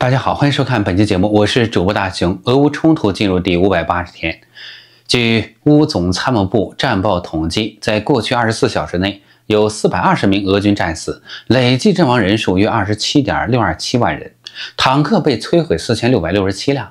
大家好，欢迎收看本期节目，我是主播大熊。俄乌冲突进入第五百八十天。据乌总参谋部战报统计，在过去二十四小时内，有四百二十名俄军战死，累计阵亡人数约二十七点六二七万人，坦克被摧毁四千六百六十七辆。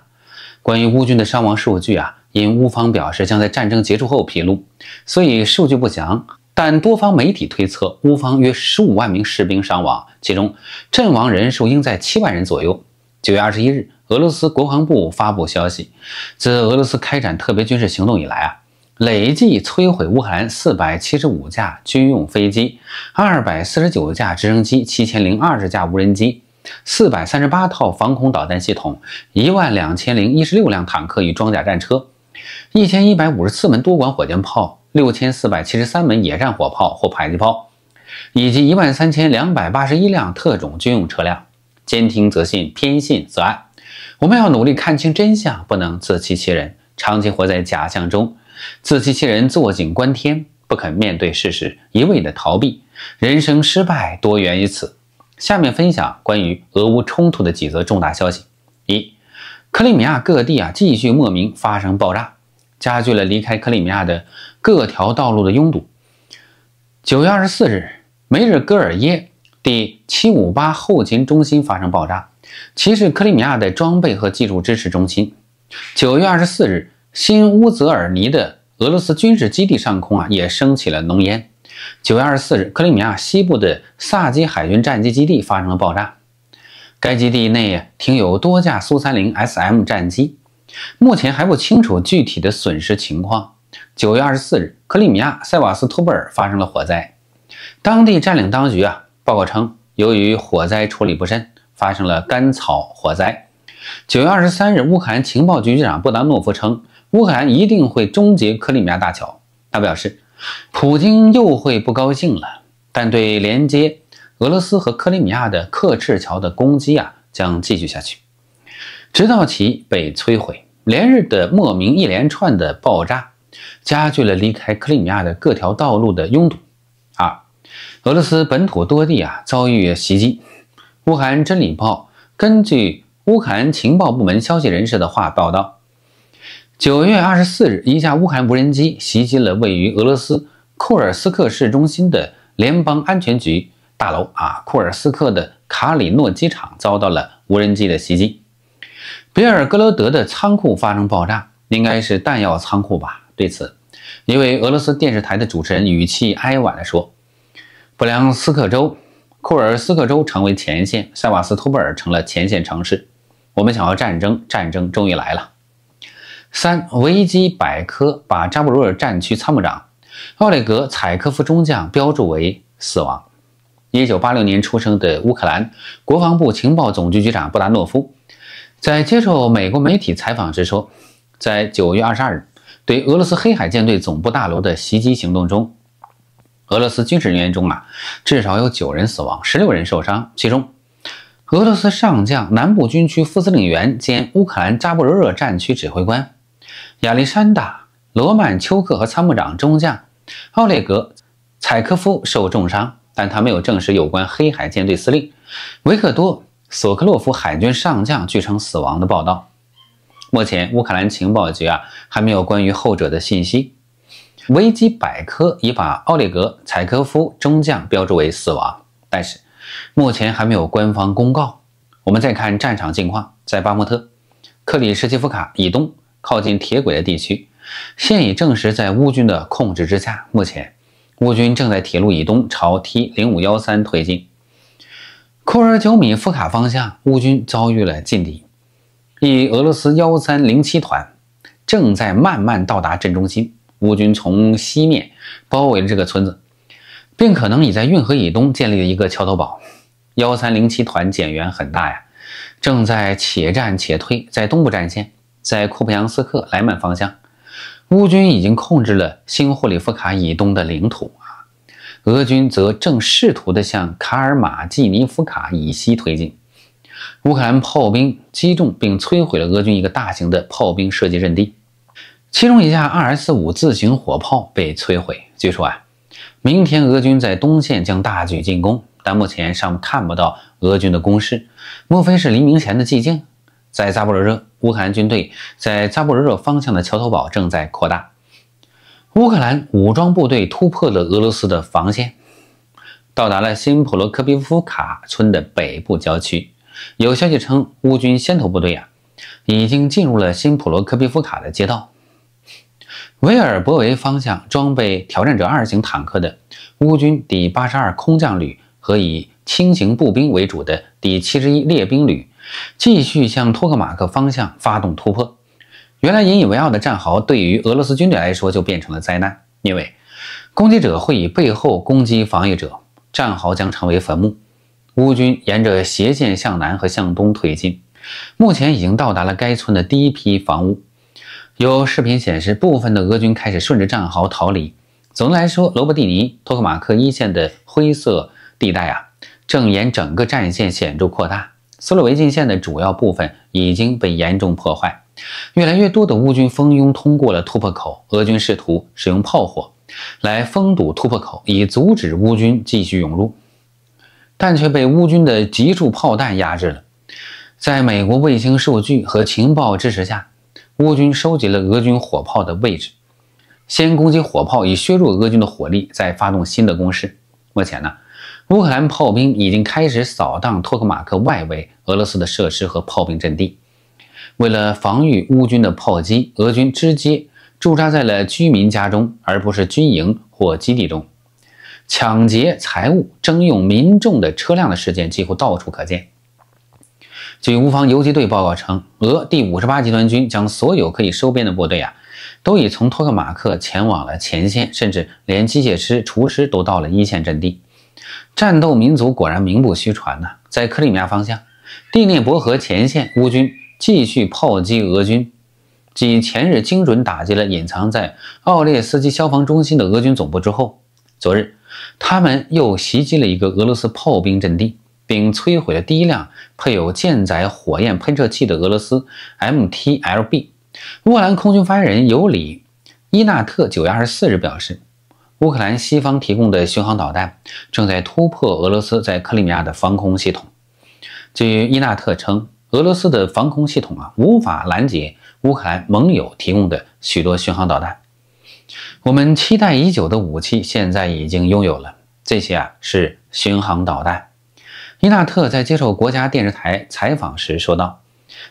关于乌军的伤亡数据啊，因乌方表示将在战争结束后披露，所以数据不详。但多方媒体推测，乌方约十五万名士兵伤亡，其中阵亡人数应在七万人左右。九月二十一日，俄罗斯国防部发布消息，自俄罗斯开展特别军事行动以来啊，累计摧毁乌克兰四百七十五架军用飞机、二百四十九架直升机、七千零二十架无人机、四百三十八套防空导弹系统、一万两千零一十六辆坦克与装甲战车、一千一百五十四门多管火箭炮、六千四百七十三门野战火炮或迫击炮，以及一万三千两百八十一辆特种军用车辆。兼听则信，偏信则暗。我们要努力看清真相，不能自欺欺人，长期活在假象中，自欺欺人，坐井观天，不肯面对事实，一味的逃避，人生失败多源于此。下面分享关于俄乌冲突的几则重大消息：一、克里米亚各地啊继续莫名发生爆炸，加剧了离开克里米亚的各条道路的拥堵。九月二十四日，梅日戈尔耶。第七五八后勤中心发生爆炸，其是克里米亚的装备和技术支持中心。九月二十四日，新乌泽尔尼的俄罗斯军事基地上空啊也升起了浓烟。九月二十四日，克里米亚西部的萨基海军战机基地发生了爆炸，该基地内停有多架苏三零 SM 战机，目前还不清楚具体的损失情况。九月二十四日，克里米亚塞瓦斯托波尔发生了火灾，当地占领当局啊。报告称，由于火灾处理不慎，发生了干草火灾。九月二十三日，乌克兰情报局局长布达诺夫称，乌克兰一定会终结克里米亚大桥。他表示，普京又会不高兴了，但对连接俄罗斯和克里米亚的克赤桥的攻击啊将继续下去，直到其被摧毁。连日的莫名一连串的爆炸，加剧了离开克里米亚的各条道路的拥堵啊。俄罗斯本土多地啊遭遇袭击。乌克兰《真理报》根据乌克兰情报部门消息人士的话报道，九月二十四日，一架乌克兰无人机袭击了位于俄罗斯库尔斯克市中心的联邦安全局大楼啊。库尔斯克的卡里诺机场遭到了无人机的袭击。比尔格罗德的仓库发生爆炸，应该是弹药仓库吧。对此，一位俄罗斯电视台的主持人语气哀婉地说。布良斯克州、库尔斯克州成为前线，塞瓦斯托波尔成了前线城市。我们想要战争，战争终于来了。三维基百科把扎布罗尔战区参谋长奥列格·采科夫中将标注为死亡。一九八六年出生的乌克兰国防部情报总局局长布达诺夫在接受美国媒体采访时说，在九月二十二日对俄罗斯黑海舰队总部大楼的袭击行动中。俄罗斯军事人员中啊，至少有九人死亡，十六人受伤。其中，俄罗斯上将、南部军区副司令员兼乌克兰扎波罗热战区指挥官亚历山大·罗曼丘克和参谋长中将奥列格·采科夫受重伤，但他没有证实有关黑海舰队司令维克多·索科洛夫海军上将据称死亡的报道。目前，乌克兰情报局啊还没有关于后者的信息。维基百科已把奥列格·采科夫中将标注为死亡，但是目前还没有官方公告。我们再看战场近况，在巴莫特克里什基夫卡以东、靠近铁轨的地区，现已证实在乌军的控制之下。目前，乌军正在铁路以东朝 T 零五幺三推进。库尔久米夫卡方向，乌军遭遇了劲敌，一俄罗斯幺三零七团正在慢慢到达镇中心。乌军从西面包围了这个村子，并可能已在运河以东建立了一个桥头堡。幺三零七团减员很大呀，正在且战且退。在东部战线，在库普扬斯克莱曼方向，乌军已经控制了新霍里夫卡以东的领土啊。俄军则正试图的向卡尔马季尼夫卡以西推进。乌克兰炮兵击中并摧毁了俄军一个大型的炮兵射击阵地。其中一架 2S5 自行火炮被摧毁。据说啊，明天俄军在东线将大举进攻，但目前尚看不到俄军的攻势。莫非是黎明前的寂静？在扎波罗热，乌克兰军队在扎波罗热方向的桥头堡正在扩大。乌克兰武装部队突破了俄罗斯的防线，到达了新普罗科皮夫卡村的北部郊区。有消息称，乌军先头部队啊，已经进入了新普罗科皮夫卡的街道。维尔博维方向装备挑战者二型坦克的乌军第82空降旅和以轻型步兵为主的第71列兵旅，继续向托克马克方向发动突破。原来引以为傲的战壕，对于俄罗斯军队来说就变成了灾难，因为攻击者会以背后攻击防御者，战壕将成为坟墓。乌军沿着斜线向南和向东推进，目前已经到达了该村的第一批房屋。有视频显示，部分的俄军开始顺着战壕逃离。总的来说，罗伯蒂尼托克马克一线的灰色地带啊，正沿整个战线显著扩大。斯洛维进线的主要部分已经被严重破坏。越来越多的乌军蜂拥通过了突破口，俄军试图使用炮火来封堵突破口，以阻止乌军继续涌入，但却被乌军的急速炮弹压制了。在美国卫星数据和情报支持下。乌军收集了俄军火炮的位置，先攻击火炮以削弱俄军的火力，再发动新的攻势。目前呢，乌克兰炮兵已经开始扫荡托克马克外围俄罗斯的设施和炮兵阵地。为了防御乌军的炮击，俄军直接驻扎在了居民家中，而不是军营或基地中。抢劫财物、征用民众的车辆的事件几乎到处可见。据乌方游击队报告称，俄第五十八集团军将所有可以收编的部队啊，都已从托克马克前往了前线，甚至连机械师、厨师都到了一线阵地。战斗民族果然名不虚传呐！在克里米亚方向，第聂伯河前线乌军继续炮击俄军。继前日精准打击了隐藏在奥列斯基消防中心的俄军总部之后，昨日他们又袭击了一个俄罗斯炮兵阵地。并摧毁了第一辆配有舰载火焰喷射器的俄罗斯 MTLB。乌克兰空军发言人尤里·伊纳特九月二十四日表示，乌克兰西方提供的巡航导弹正在突破俄罗斯在克里米亚的防空系统。据伊纳特称，俄罗斯的防空系统啊无法拦截乌克兰盟友提供的许多巡航导弹。我们期待已久的武器现在已经拥有了。这些啊是巡航导弹。伊纳特在接受国家电视台采访时说道：“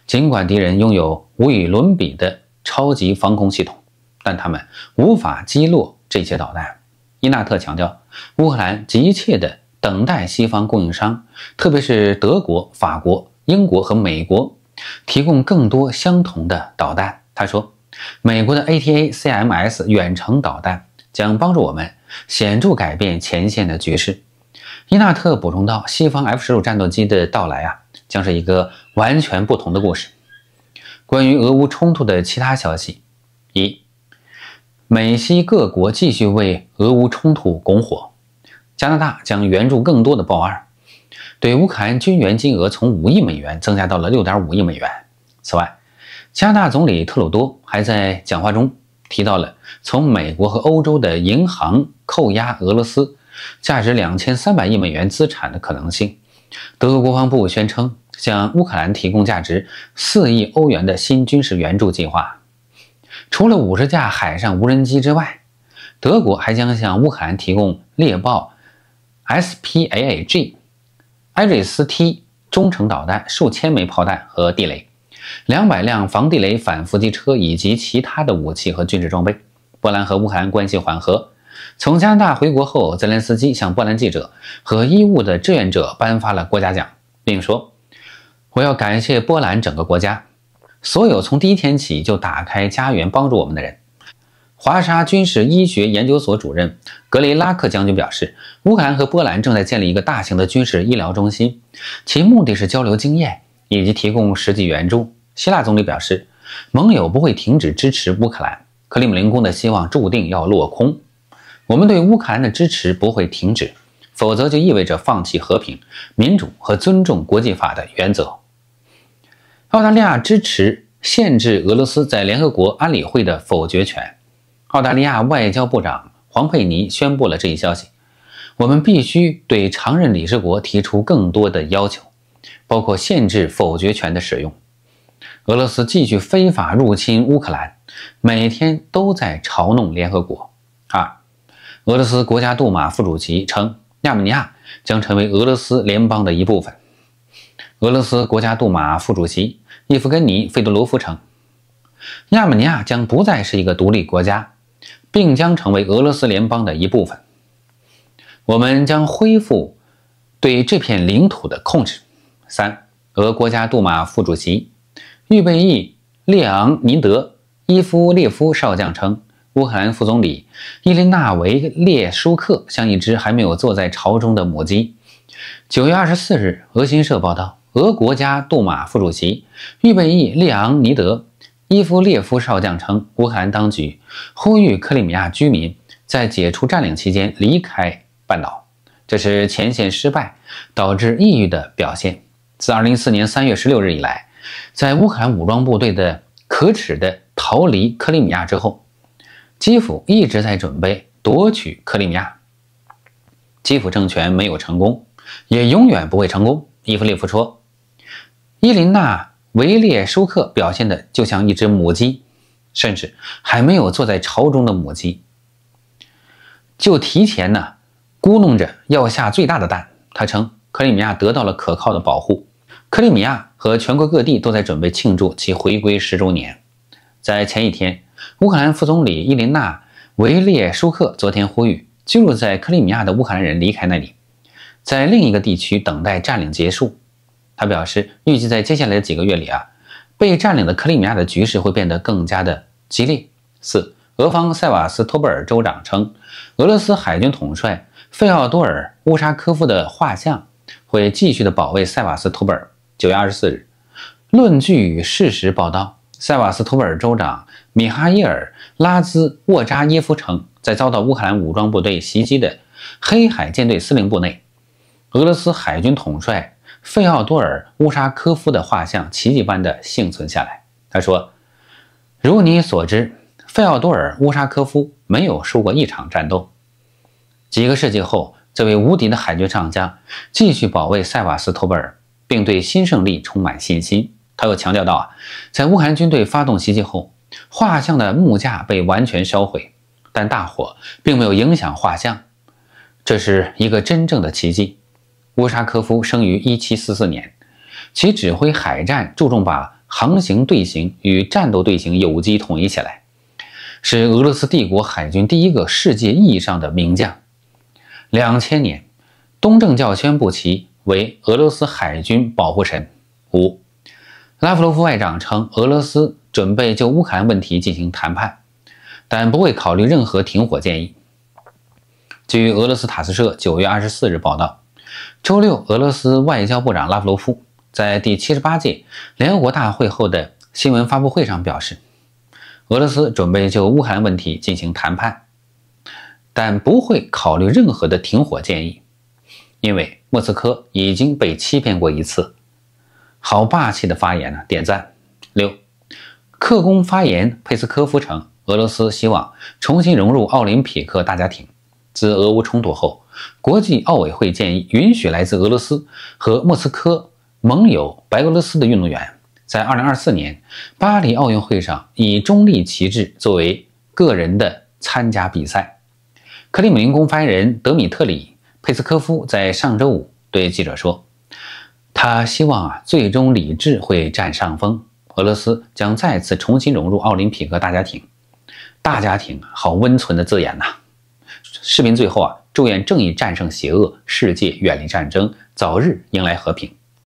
尽管敌人拥有无与伦比的超级防空系统，但他们无法击落这些导弹。”伊纳特强调，乌克兰急切地等待西方供应商，特别是德国、法国、英国和美国，提供更多相同的导弹。他说：“美国的 ATACMS 远程导弹将帮助我们显著改变前线的局势。”伊纳特补充道：“西方 F 十六战斗机的到来啊，将是一个完全不同的故事。”关于俄乌冲突的其他消息：一、美西各国继续为俄乌冲突拱火；加拿大将援助更多的豹二，对乌克兰军援金额从五亿美元增加到了六点五亿美元。此外，加拿大总理特鲁多还在讲话中提到了从美国和欧洲的银行扣押俄罗斯。价值两千三百亿美元资产的可能性。德国国防部宣称向乌克兰提供价值四亿欧元的新军事援助计划。除了五十架海上无人机之外，德国还将向乌克兰提供猎豹、SPAG、艾瑞斯 T 中程导弹、数千枚炮弹和地雷、两百辆防地雷反伏击车以及其他的武器和军事装备。波兰和乌克兰关系缓和。从加拿大回国后，泽连斯基向波兰记者和医务的志愿者颁发了国家奖，并说：“我要感谢波兰整个国家，所有从第一天起就打开家园帮助我们的人。”华沙军事医学研究所主任格雷拉克将军表示：“乌克兰和波兰正在建立一个大型的军事医疗中心，其目的是交流经验以及提供实际援助。”希腊总理表示：“盟友不会停止支持乌克兰。”克里姆林宫的希望注定要落空。我们对乌克兰的支持不会停止，否则就意味着放弃和平、民主和尊重国际法的原则。澳大利亚支持限制俄罗斯在联合国安理会的否决权。澳大利亚外交部长黄佩尼宣布了这一消息。我们必须对常任理事国提出更多的要求，包括限制否决权的使用。俄罗斯继续非法入侵乌克兰，每天都在嘲弄联合国。俄罗斯国家杜马副主席称，亚美尼亚将成为俄罗斯联邦的一部分。俄罗斯国家杜马副主席叶夫根尼·费德罗夫称，亚美尼亚将不再是一个独立国家，并将成为俄罗斯联邦的一部分。我们将恢复对这片领土的控制。三，俄国家杜马副主席预备役列昂尼德·伊夫列夫少将称。乌克兰副总理伊琳娜·维列舒克像一只还没有坐在巢中的母鸡。九月二十四日，俄新社报道，俄国家杜马副主席、预备役列昂尼德·伊夫列夫少将称，乌克兰当局呼吁克里米亚居民在解除占领期间离开半岛，这是前线失败导致抑郁的表现。自二零一四年三月十六日以来，在乌克兰武装部队的可耻的逃离克里米亚之后。基辅一直在准备夺取克里米亚，基辅政权没有成功，也永远不会成功。伊夫列夫说：“伊琳娜维列舒克表现的就像一只母鸡，甚至还没有坐在巢中的母鸡，就提前呢咕弄着要下最大的蛋。”他称克里米亚得到了可靠的保护，克里米亚和全国各地都在准备庆祝其回归十周年。在前一天，乌克兰副总理伊琳娜·维列舒克昨天呼吁居住在克里米亚的乌克兰人离开那里，在另一个地区等待占领结束。他表示，预计在接下来的几个月里，啊，被占领的克里米亚的局势会变得更加的激烈。四，俄方塞瓦斯托波尔州长称，俄罗斯海军统帅费奥多尔·乌沙科夫的画像会继续的保卫塞瓦斯托波尔。九月二十四日，论据与事实报道。塞瓦斯托波尔州长米哈伊尔·拉兹沃扎耶夫称，在遭到乌克兰武装部队袭击的黑海舰队司令部内，俄罗斯海军统帅费奥多尔·乌沙科夫的画像奇迹般地幸存下来。他说：“如你所知，费奥多尔·乌沙科夫没有输过一场战斗。”几个世纪后，这位无敌的海军上将继续保卫塞瓦斯托波尔，并对新胜利充满信心。他又强调到啊，在乌克兰军队发动袭击后，画像的木架被完全烧毁，但大火并没有影响画像，这是一个真正的奇迹。乌沙科夫生于一七四四年，其指挥海战注重把航行队形与战斗队形有机统一起来，是俄罗斯帝国海军第一个世界意义上的名将。两千年东正教宣布其为俄罗斯海军保护神。五拉夫罗夫外长称，俄罗斯准备就乌克兰问题进行谈判，但不会考虑任何停火建议。据俄罗斯塔斯社九月二十四日报道，周六，俄罗斯外交部长拉夫罗夫在第七十八届联合国大会后的新闻发布会上表示，俄罗斯准备就乌克兰问题进行谈判，但不会考虑任何的停火建议，因为莫斯科已经被欺骗过一次。好霸气的发言呢！点赞。六，克宫发言，佩斯科夫称，俄罗斯希望重新融入奥林匹克大家庭。自俄乌冲突后，国际奥委会建议允许来自俄罗斯和莫斯科盟友白俄罗斯的运动员在2024年巴黎奥运会上以中立旗帜作为个人的参加比赛。克里姆林宫发言人德米特里·佩斯科夫在上周五对记者说。他希望啊，最终理智会占上风，俄罗斯将再次重新融入奥林匹克大家庭。大家庭，好温存的字眼呐！视频最后啊，祝愿正义战胜邪恶，世界远离战争，早日迎来和平。